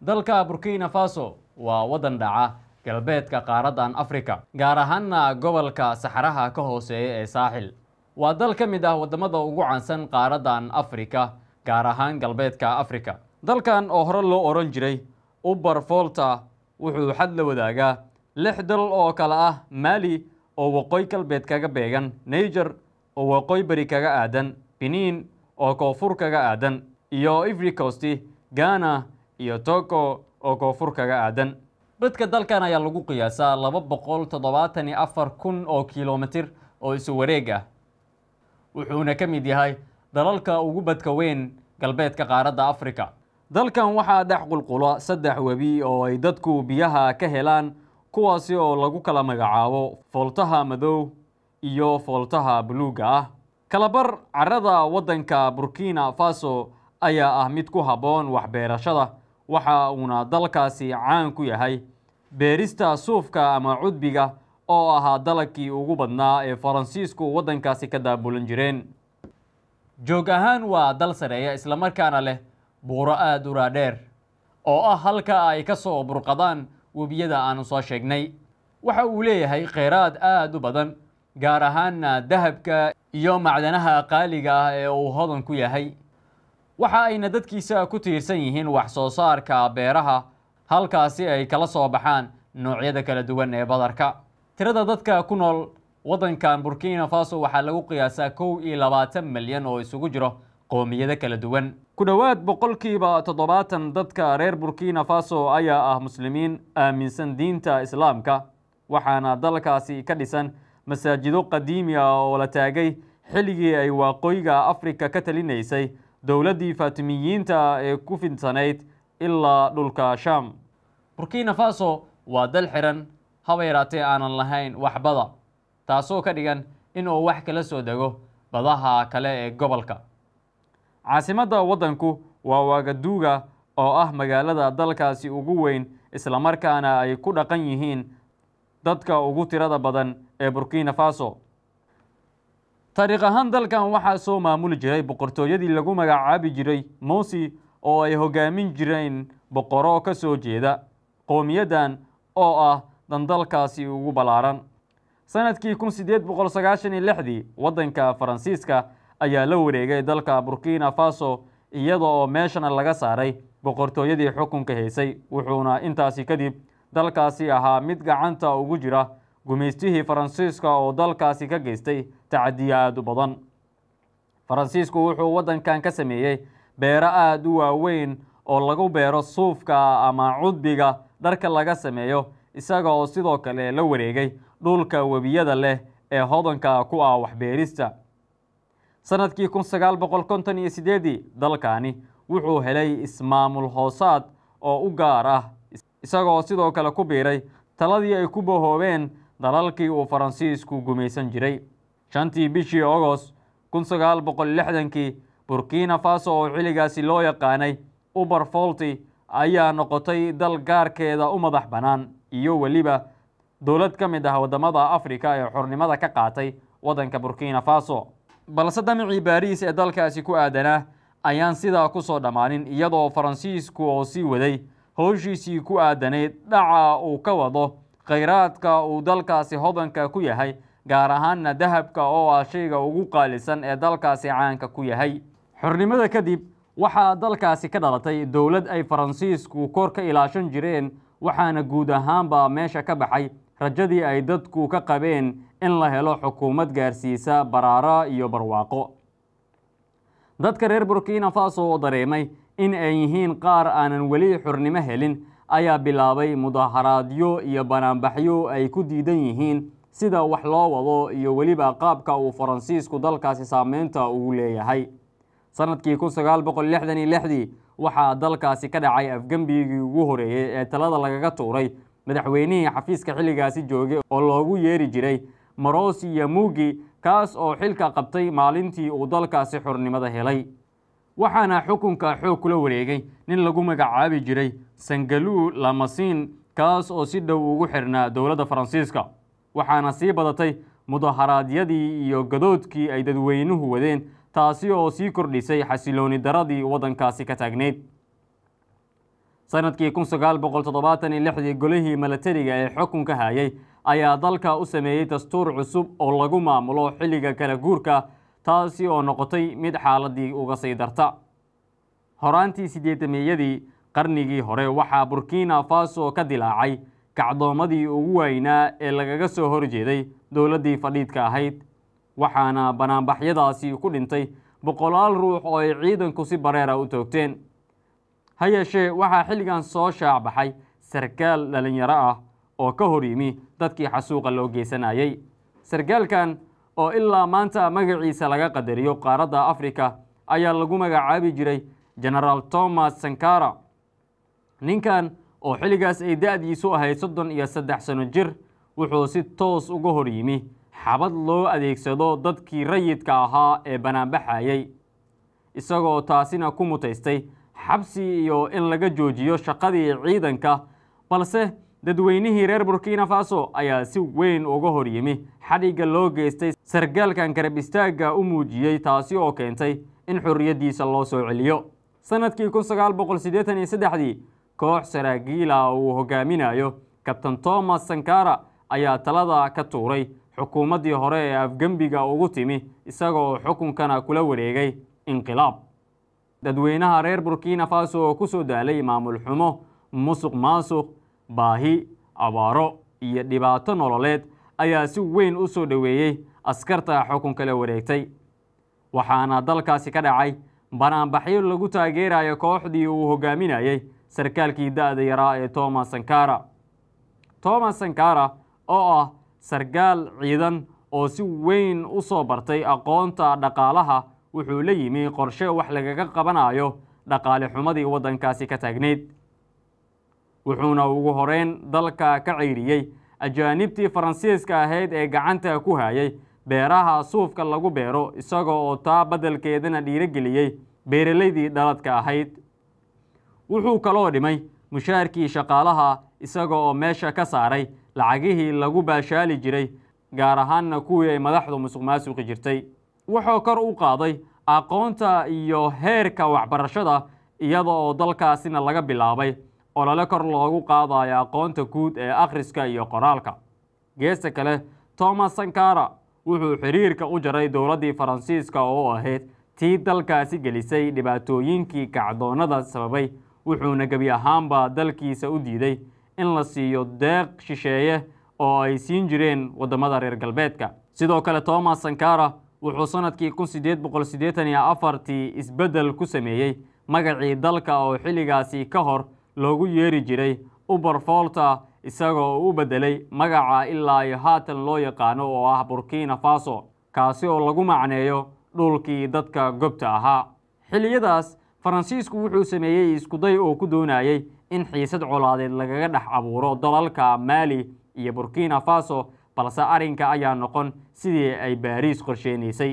dalka burkina faso waa waddan dhaca galbeedka qaaraddan afrika gaar ahaanna gobolka saxraha ka hooseeya ee saaxil waa dal ka mid ah waddamada ugu caansan qaaraddan afrika gaar ahaan galbeedka afrika dalkan oo hore loo odhan jiray uber volta wuxuu xad la wadaagaa lix dal oo kale ah maali oo waqooyi galbeed kaga beegan naiger oo waqooyi beri kaga aadan biniin oo koonfur kaga aadan iyo ifricosti gaana iyo togo oo koonfur kaga aadan dadka dalkan ayaa lagu qiyaasaa laba boqol toddobaatan iyo afar kun oo kilomitir oo isu wareeg ah wuxuuna ka mid yahay dalalka ugu badka weyn galbeedka qaaradda afrika dalkan waxaa dhex qulqula saddex webi oo ay dadku biyaha ka helaan kuwaasi oo lagu kala magacaabo fooltaha madow iyo fooltaha buluugga ah kalabar carrada waddanka burkina faso ayaa ah mid ku habboon waxbeerashada waxa uuna dalkaasi caan ku yahay beerista suufka ama cudbiga oo ahaa dalagkii ugu badnaa ee faransiisku waddankaasi ka daabulan jireen joog ahaan waa dal sareeya islamarkaana leh buuro aada dheer oo ah halka ay ka soo burqadaan webiyada aannu soo sheegnay waxa uu leeyahay kheyraad aad u badan gaar ahaana dahabka iyo macdanaha qaaliga ah ee uu hodan ku yahay waxa ayna dadkiisa ku tiirsan yihiin wax soo saarka beeraha halkaasi ay kala soo baxaan noocyada kala duwan ee badarka tirada dadka ku nool waddankan burkina faso waxaa lagu qiyaasaa kow iyo labaatan milyan oo isugu jiro qoomiyado kala duwan ku dhowaad boqolkiiba toddobaatan dadka reer burkina faso ayaa ah muslimiin aaminsan diinta islaamka waxaana dalkaasi ka dhisan masaajido qadiimi ah oo la taagay xilligii ay waaqooyiga afrika ka talinaysay dowladdii faatimiyiinta ee ku fidsanayd ilaa dhulka shaam burkina faso waa dal xiran haba yaraatee aanan lahayn waxbada taasoo ka dhigan in uu wax kala soo dego badaha kale ee gobolka caasimadda waddanku waa waagaduuga oo ah magaalada dalkaasi ugu weyn islamarkaana ay ku dhaqan yihiin dadka ugu tirada badan ee burkina faso taariikh ahaan dalkan waxaa soo maamuli jiray boqortooyadii lagu magacaabi jiray mousi oo ay hogaamin jireen boqoro ka soo jeeda qoomiyaddan oo ah dandalkaasi ugu ballaaran sanadkii kun siddeed boqol sagaashan iyo lixdii waddanka faransiiska ayaa la wareegay dalka burkina faso iyada oo meeshana laga saaray boqortooyadii xukunka haysay wuxuuna intaasi kadib dalkaasi ahaa mid gacanta ugu jira gumaystihii faransiiska oo dalkaasi ka geystay tacadiyo aada u badan faransiisku wuxuu waddankan ka sameeyey beero aada u waaweyn oo lagu beero suufka ama cudbiga dharka laga sameeyo isaga oo sidoo kale la wareegay dhulka webiyada leh ee hodanka ku ah waxbeerista sannadkii kun sagaal boqol konton iyo sideedii dalkani wuxuu helay ismaamul hoosaad oo u gaar ah isagoo sidoo kale ku biiray taladii ay ku bahoobeen dalalkii uu faransiisku gumaysan jiray shantii bishii ogost kun sagaal boqol lixdankii burkina faso oo xilligaasi loo yaqaanay uber folti ayaa noqotay dal gaarkeeda u madax bannaan iyo weliba dowlad ka mid ah waddamada afrika ee xornimada ka qaatay waddanka burkina faso balse damicii baariis ee dalkaasi ku aadanaa ayaan sidaa ku soo dhammaanin iyadoo faransiisku oo sii waday howshiisii ku aadanayd dhaca uu ka wado khayraadka uu dalkaasi hodanka ku yahay gaar ahaanna dahabka oo ah shayga ugu qaalisan ee dalkaasi caanka ku yahay xornimada kadib waxaa dalkaasi ka dhalatay dowlad ay faransiisku kor ka ilaashan jireen waxaana guud ahaanba meesha ka baxay rajadii ay dadku ka qabeen in la helo xukuumad gaarsiisa baraara iyo barwaaqo dadka reer burkina faso oo dareemay in ay yihiin qaar aanan weli xornimo helin ayaa bilaabay mudaaharaadyo iyo banaanbaxyo ay ku diidan yihiin sida wax loo wado iyo weliba qaabka uu faransiisku dalkaasi saameynta ugu leeyahay sanadkii kun sagaal boqol waxaa dalkaasi ka dhacay afgembigii ugu horeeyey ee talada lagaga tuuray madaxweynihii xafiiska xilligaasi joogay oo loogu yeeri jiray marosi yamugi kaas oo xilka qabtay maalintii uu dalkaasi xornimada helay waxaana xukunka xoog kula wareegay nin lagu magacaabi jiray sangaluu lamasiin kaas oo si dhow ugu xirnaa dowladda faransiiska waxaana sii badatay mudaharaadyadii iyo gadoodkii ay dadweynuhu wadeen taasi oo sii kordhisay xasilooni daradii waddankaasi ka taagnayd sanadkii kun sagaal boqol toddobaatan iyo lixdii golihii milatariga ee xukunka hayay ayaa dalka u sameeyey dastuur cusub oo lagu maamulo xilliga kala guurka taasi oo noqotay mid xaaladii uga sii darta horaantii siddeedameeyadii qarnigii hore waxaa burkina faso ka dilaacay kacdoommadii ugu weynaa ee lagaga soo horjeeday dowladdii fadhiidka ahayd waxaana banaanbaxyadaasi ku dhintay boqolaal ruux oo ay ciidanku si bareera u toogteen ha yeeshee waxaa xilligan soo shaac baxay sarkaal dhallinyaro ah oo ka hor yimi dadkii xasuuqa loo geysanayey sarkaalkan oo ilaa maanta magaciisa laga qadariyo qaaradda afrika ayaa lagu magacaabi jiray genaraal thomas sankara ninkan oo xilligaas ay da-diisu ahayd soddon iyo saddex sano jir wuxuu si toos uga hor yimi xabad loo adeegsado dadkii rayidka ahaa ee banaanbaxayay isagoo taasina ku mutaystay xabsi iyo in laga joojiyo shaqadii ciidanka balse dadweynihii reer burkina faso ayaa si weyn uga hor yimi xadhigga loo geystay sargaalkan garab istaagga u muujiyey taasi oo keentay in xorriyaddiisa loo soo celiyo sanadkii kun sagaal boqol siddeetan iyo koox saraagiila uu hogaaminayo kabtan thomas sankara ayaa talada ka tuuray xukuumaddii hore ee afgembiga ugu timi isaga oo xukunkana kula wareegay inqilaab dadweynaha reer burkina faso oo ku soo daalay maamul xumo musuq maasuq baahi abaaro iyo dhibaato nololeed ayaa si weyn u soo dhoweeyey askarta xukunka la wareegtay waxaana dalkaasi ka dhacay banaanbaxyo lagu taageerayo kooxdii uu hoggaaminayay sarkaalkii da-da yaraa ee tomas sankara tomas sankara oo ah sarkaal ciidan oo si weyn u soo bartay aqoonta dhaqaalaha wuxuu la yimi qorshe wax lagaga qabanayo dhaqaale xumadii waddankaasi ka taagnayd wuxuuna ugu horeyn dalka ka ceyriyey ajaanibtii faransiiska ahayd ee gacanta ku hayay beeraha suufka lagu beero isagoo oo taa beddelkeedana dhiirogeliyey beeralaydii dhaladka ahayd wuxuu kaloo dhimay mushaarkii shaqaalaha isaga oo meesha ka saaray lacagihii lagu baashaali jiray gaar ahaanna kuwii ay madaxdu musuq maasuqi jirtay wuxuu kor u qaaday aqoonta iyo heerka waxbarashada iyada oo dalkaasina laga bilaabay olole kor loogu qaadayo aqoonta guud ee akhriska iyo qoraalka geesta kale thomas sankara wuxuu xiriirka u jaray dowladdii faransiiska oo ahayd tii dalkaasi gelisay dhibaatooyinkii kacdoonnada sababay wuxuuna gebi ahaanba dalkiisa u diiday in la siiyo deeq shisheeye oo ay siin jireen waddamada reer galbeedka sidoo kale tomas sankara wuxuu sannadkii kun sideed boqol siddeetan iyo afartii isbeddel ku sameeyey magacii dalka oo xilligaasi ka hor loogu yeeri jiray uber isagoo u beddelay magaca ilaa iyo haatan loo yaqaano oo ah burkina faso kaasi oo lagu macneeyo dhulkii dadka gobta ahaa xilliyadaas faransiisku wuxuu sameeyey iskuday oo ku doonayey in xiisad colaadeed lagaga dhex abuuro dalalka maali iyo burkina faso balse arrinka ayaa noqon sidii ay baariis qorsheynaysay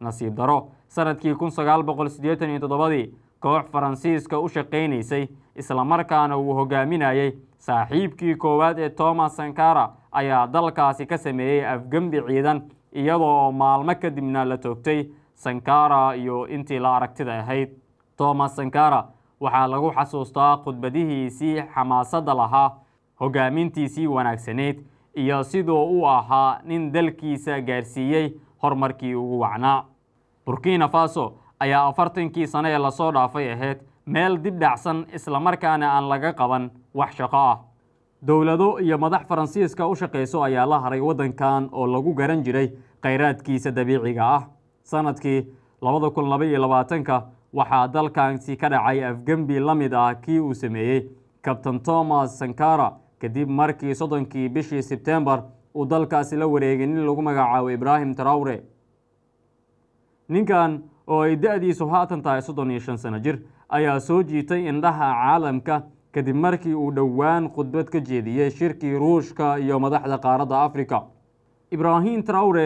nasiib daro sanadkii kun sagaal boqol siddeetan iyo toddobadii koox faransiiska u shaqaynaysay islamarkaana uu hogaaminayey saaxiibkii koowaad ee tomas sankara ayaa dalkaasi ka sameeyey afgembi ciidan iyadoo maalmo kadibna la toogtay sankara iyo intii la aragtida ahayd thomas sankara waxaa lagu xasuustaa khudbadihiisii xamaasadda lahaa hogaamintiisii wanaagsanayd iyo sidoo u ahaa nin dalkiisa gaarsiiyey horumarkii ugu wacnaa burkina faso ayaa afartankii sane ee lasoo dhaafay ahayd meel dib dhacsan islamarkaana aan laga qaban wax shaqo ah dowlado iyo madax faransiiska u shaqayso ayaa la haray waddankan oo lagu garan jiray khayraadkiisa dabiiciga ah sanadkii labada kun laba iyo labaatanka waxaa dalkaasi ka dhacay afgembi la mid ah kii uu sameeyey kabtain thomas sankara kadib markii soddonkii bishii sebtembar uu dalkaasi la wareegay nin lagu magacaabo ibraahim trawre ninkan oo ay da-diisu haatan tahay soddon iyo shan sano jir ayaa soo jiitay indhaha caalamka kadib markii uu dhowaan khudbad ka jeediyey shirkii ruushka iyo madaxda qaaradda afrika ibraahim traure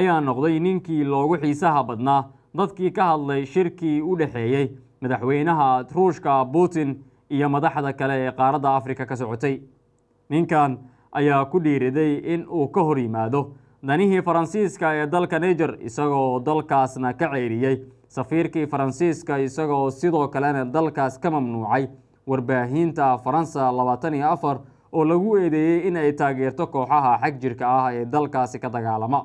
ayaa noqday ninkii loogu xiisaha badnaa dadkii ka hadlay shirkii u dhexeeyey madaxweynaha ruushka putin iyo madaxda kale ee qaaradda afrika ka socotay ninkan ayaa ku dhiiriday in uu ka hor yimaado danihii faransiiska ee dalka niger isagoo dalkaasna ka ceyriyey safiirkii faransiiska isagoo sidoo kalena dalkaas ka mamnuucay warbaahinta faransa labaatan iyo afar oo lagu eedeeyey in ay taageerto kooxaha xag jirka ah ee dalkaasi ka dagaalama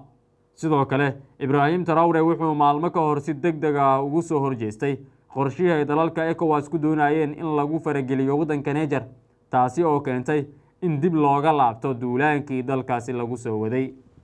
sidoo kale ibraahim tarawre wuxuu maalmo ka hor si deg dega ah ugu soo horjeestay qorshihii ay dalalka ekowas ku doonaayeen in lagu farageliyo waddanka neger taasi oo keentay in dib looga laabto duulaankii dalkaasi lagu soo waday